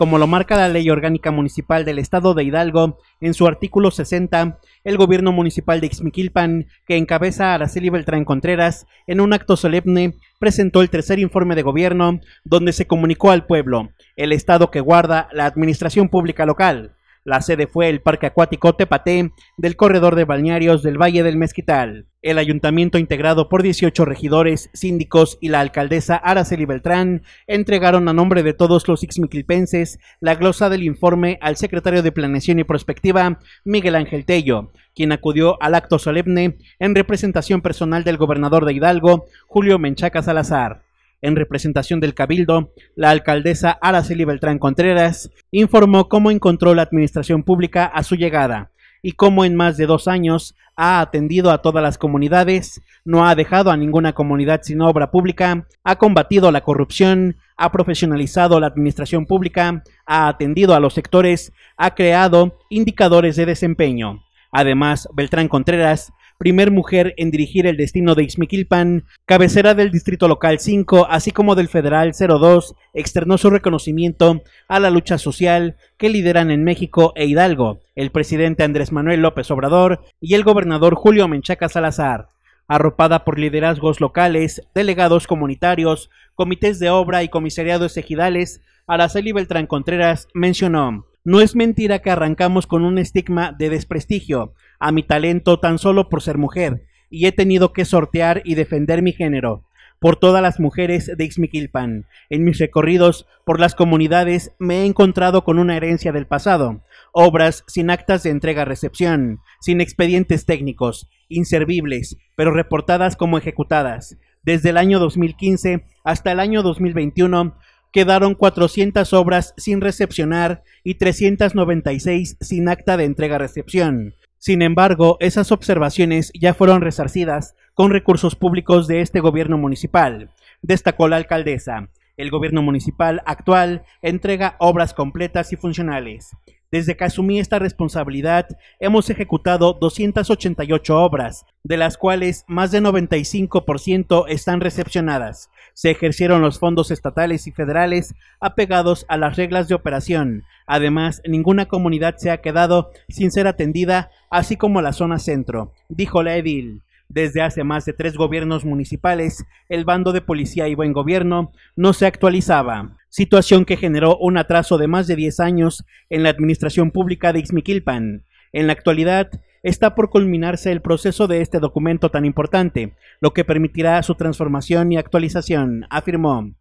Como lo marca la Ley Orgánica Municipal del Estado de Hidalgo, en su artículo 60, el gobierno municipal de Ixmiquilpan, que encabeza a Araceli Beltrán Contreras, en un acto solemne presentó el tercer informe de gobierno, donde se comunicó al pueblo el estado que guarda la administración pública local la sede fue el Parque Acuático Tepaté del Corredor de Balnearios del Valle del Mezquital. El ayuntamiento, integrado por 18 regidores, síndicos y la alcaldesa Araceli Beltrán, entregaron a nombre de todos los ixmiquilpenses la glosa del informe al secretario de Planeación y Prospectiva, Miguel Ángel Tello, quien acudió al acto solemne en representación personal del gobernador de Hidalgo, Julio Menchaca Salazar en representación del Cabildo, la alcaldesa Araceli Beltrán Contreras informó cómo encontró la administración pública a su llegada y cómo en más de dos años ha atendido a todas las comunidades, no ha dejado a ninguna comunidad sin obra pública, ha combatido la corrupción, ha profesionalizado la administración pública, ha atendido a los sectores, ha creado indicadores de desempeño. Además, Beltrán Contreras primer mujer en dirigir el destino de Xmiquilpan, cabecera del Distrito Local 5, así como del Federal 02, externó su reconocimiento a la lucha social que lideran en México e Hidalgo, el presidente Andrés Manuel López Obrador y el gobernador Julio Menchaca Salazar arropada por liderazgos locales, delegados comunitarios, comités de obra y comisariados ejidales, Araceli Beltrán Contreras mencionó, no es mentira que arrancamos con un estigma de desprestigio a mi talento tan solo por ser mujer, y he tenido que sortear y defender mi género por todas las mujeres de Ixmiquilpan. En mis recorridos por las comunidades me he encontrado con una herencia del pasado, obras sin actas de entrega-recepción, sin expedientes técnicos, inservibles, pero reportadas como ejecutadas. Desde el año 2015 hasta el año 2021 quedaron 400 obras sin recepcionar y 396 sin acta de entrega-recepción. Sin embargo, esas observaciones ya fueron resarcidas con recursos públicos de este gobierno municipal, destacó la alcaldesa. El gobierno municipal actual entrega obras completas y funcionales. Desde que asumí esta responsabilidad, hemos ejecutado 288 obras, de las cuales más de 95% están recepcionadas. Se ejercieron los fondos estatales y federales apegados a las reglas de operación. Además, ninguna comunidad se ha quedado sin ser atendida, así como la zona centro, dijo la edil. Desde hace más de tres gobiernos municipales, el bando de policía y buen gobierno no se actualizaba, situación que generó un atraso de más de 10 años en la administración pública de Ixmiquilpan. En la actualidad, está por culminarse el proceso de este documento tan importante, lo que permitirá su transformación y actualización, afirmó.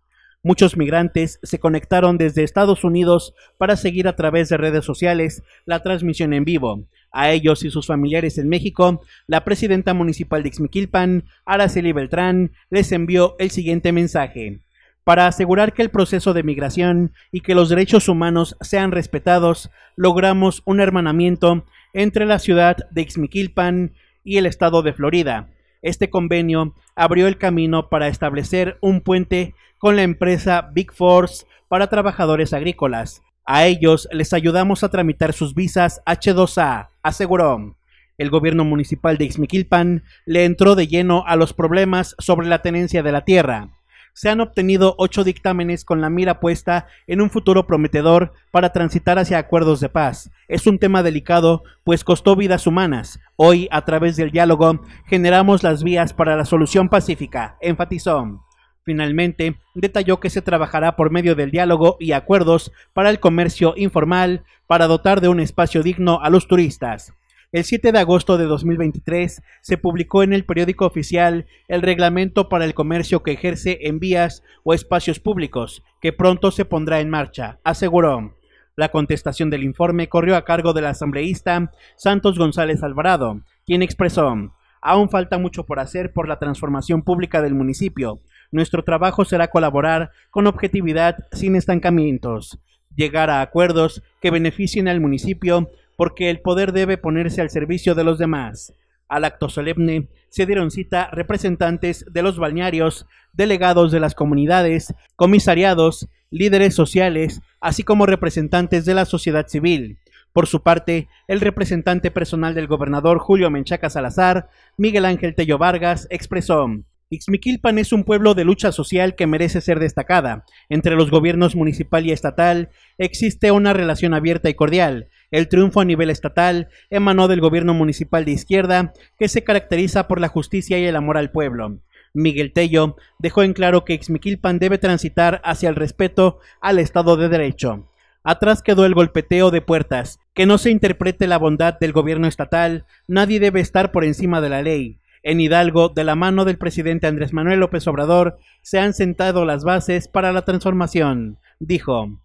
Muchos migrantes se conectaron desde Estados Unidos para seguir a través de redes sociales la transmisión en vivo, a ellos y sus familiares en México, la presidenta municipal de Ixmiquilpan, Araceli Beltrán, les envió el siguiente mensaje. Para asegurar que el proceso de migración y que los derechos humanos sean respetados, logramos un hermanamiento entre la ciudad de Ixmiquilpan y el estado de Florida. Este convenio abrió el camino para establecer un puente con la empresa Big Force para trabajadores agrícolas a ellos les ayudamos a tramitar sus visas H2A, aseguró. El gobierno municipal de Ixmiquilpan le entró de lleno a los problemas sobre la tenencia de la tierra. Se han obtenido ocho dictámenes con la mira puesta en un futuro prometedor para transitar hacia acuerdos de paz. Es un tema delicado, pues costó vidas humanas. Hoy, a través del diálogo, generamos las vías para la solución pacífica, enfatizó. Finalmente, detalló que se trabajará por medio del diálogo y acuerdos para el comercio informal para dotar de un espacio digno a los turistas. El 7 de agosto de 2023 se publicó en el periódico oficial el reglamento para el comercio que ejerce en vías o espacios públicos, que pronto se pondrá en marcha, aseguró. La contestación del informe corrió a cargo del asambleísta Santos González Alvarado, quien expresó, Aún falta mucho por hacer por la transformación pública del municipio, nuestro trabajo será colaborar con objetividad sin estancamientos, llegar a acuerdos que beneficien al municipio porque el poder debe ponerse al servicio de los demás. Al acto solemne se dieron cita representantes de los balnearios, delegados de las comunidades, comisariados, líderes sociales, así como representantes de la sociedad civil. Por su parte, el representante personal del gobernador Julio Menchaca Salazar, Miguel Ángel Tello Vargas, expresó, Ixmiquilpan es un pueblo de lucha social que merece ser destacada. Entre los gobiernos municipal y estatal existe una relación abierta y cordial. El triunfo a nivel estatal emanó del gobierno municipal de izquierda, que se caracteriza por la justicia y el amor al pueblo. Miguel Tello dejó en claro que Ixmiquilpan debe transitar hacia el respeto al Estado de Derecho. Atrás quedó el golpeteo de puertas. Que no se interprete la bondad del gobierno estatal, nadie debe estar por encima de la ley. En Hidalgo, de la mano del presidente Andrés Manuel López Obrador, se han sentado las bases para la transformación, dijo.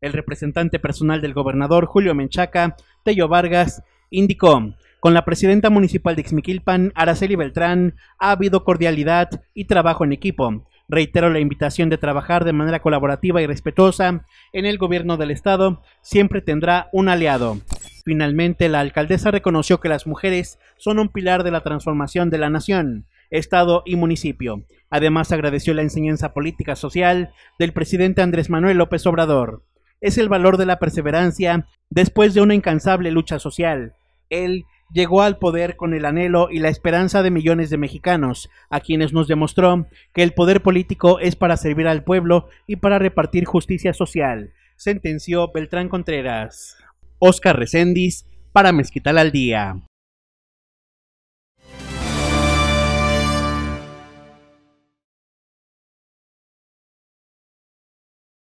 El representante personal del gobernador Julio Menchaca, Tello Vargas, indicó, con la presidenta municipal de Ixmiquilpan, Araceli Beltrán, ha habido cordialidad y trabajo en equipo Reitero la invitación de trabajar de manera colaborativa y respetuosa en el gobierno del Estado. Siempre tendrá un aliado. Finalmente, la alcaldesa reconoció que las mujeres son un pilar de la transformación de la nación, Estado y municipio. Además, agradeció la enseñanza política social del presidente Andrés Manuel López Obrador. Es el valor de la perseverancia después de una incansable lucha social. Él llegó al poder con el anhelo y la esperanza de millones de mexicanos, a quienes nos demostró que el poder político es para servir al pueblo y para repartir justicia social, sentenció Beltrán Contreras. Oscar Recendis, para Mezquital al Día.